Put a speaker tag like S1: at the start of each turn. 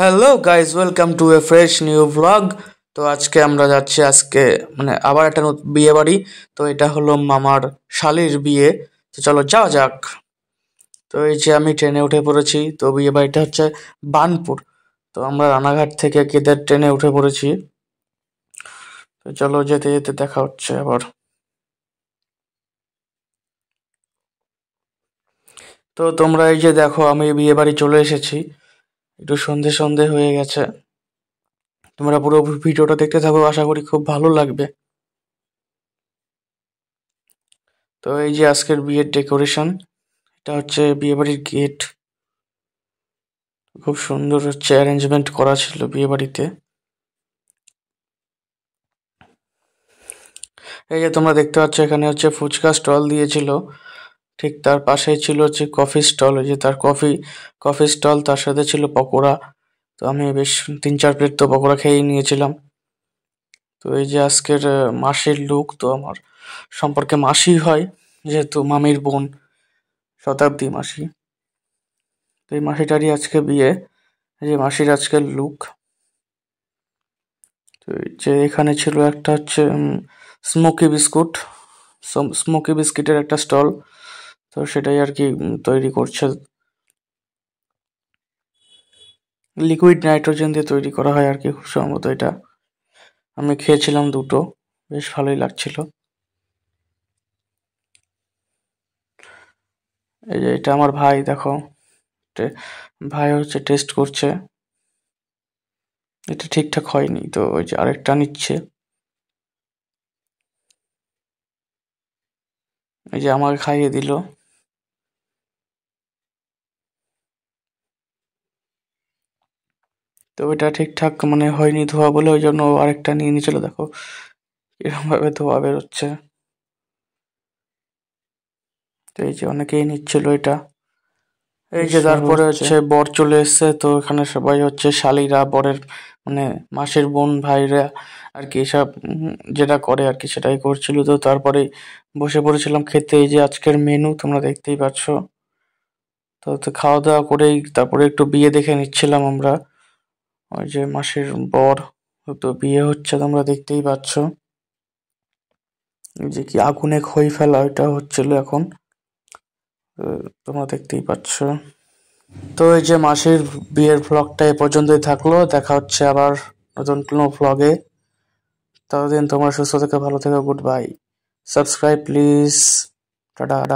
S1: hello guys welcome to a fresh new blog তো আজকে আমরা যাচ্ছি আজকে মানে আবার একটা বিয়ে বাড়ি তো এটা হলো মামার শালির বিয়ে তো চলো যাওয়া যাক তো এই যে আমি ট্রেনে উঠে পড়েছি তো বিয়ে বাড়িটা হচ্ছে বানপুর তো আমরা রানাঘাট থেকে কেদের ট্রেনে উঠে পড়েছি তো চলো যেতে যেতে দেখা হচ্ছে আবার তো তোমরা এই যে দেখো আমি বিয়ে বাড়ি চলে এসেছি একটু সন্ধে সন্ধে হয়ে গেছে তোমরা পুরো ভিডিওটা দেখতে থাকো আশা করি খুব ভালো লাগবে তো এই যে আজকের বিয়ের ডেকোরেশন এটা হচ্ছে বিয়েবাড়ির গেট খুব সুন্দর হচ্ছে অ্যারেঞ্জমেন্ট করা ছিল বিয়েবাড়িতে এই যে তোমরা দেখতে পাচ্ছ এখানে হচ্ছে ফুচকা স্টল দিয়েছিল ঠিক তার পাশেই ছিল যে কফি স্টল ওই যে তার কফি কফি স্টল তার সাথে ছিল পকোড়া তো আমি বেশ তিন চার প্লেট তো পকোড়া খেয়েই নিয়েছিলাম তো এই যে আজকের মাসির লুক তো আমার সম্পর্কে মাসি হয় যেহেতু মামির বোন শতাব্দী মাসি তো এই মাসিটারই আজকে বিয়ে এই যে মাসির আজকের লুক তো যে এখানে ছিল একটা হচ্ছে স্মোকি বিস্কুট স্মোকি বিস্কিটের একটা স্টল তো সেটাই আর কি তৈরি করছে লিকুইড নাইট্রোজেন দিয়ে তৈরি করা হয় আর কি খুব সম্ভবত এটা আমি খেয়েছিলাম দুটো বেশ ভালোই লাগছিল এই যে এটা আমার ভাই দেখো ভাই হচ্ছে টেস্ট করছে এটা ঠিকঠাক হয়নি তো ওই যে আরেকটা নিচ্ছে এই যে আমাকে খাইয়ে দিল তো এটা ঠিকঠাক মানে হয়নি ধোয়া বলে ওই জন্য আরেকটা নিয়ে নিয়েছিল দেখো এরকমভাবে ধোয়া বেরোচ্ছে তো এই যে অনেকেই নিচ্ছিল এটা এই যে তারপরে হচ্ছে বর চলে এসছে তো এখানে সবাই হচ্ছে শালিরা বরের মানে মাসির বোন ভাইরা আর কি এসব যেটা করে আর কি সেটাই করছিল তো তারপরে বসে পড়েছিলাম খেতে এই যে আজকের মেনু তোমরা দেখতেই পাচ্ছ তো খাওয়া দাওয়া করেই তারপরে একটু বিয়ে দেখে নিচ্ছিলাম আমরা ওই যে মাসির বর তো বিয়ে হচ্ছে তোমরা দেখতেই পাচ্ছ যে কি আগুনে খই ফেলা ওইটা হচ্ছিল এখন তোমরা দেখতেই পাচ্ছ তো এই যে মাসির বিয়ের ভ্লগটা এ পর্যন্তই থাকলো দেখা হচ্ছে আবার নতুন কোনো ভ্লগে ততদিন তোমার সুস্থ থেকে ভালো থেকে good bye subscribe please tata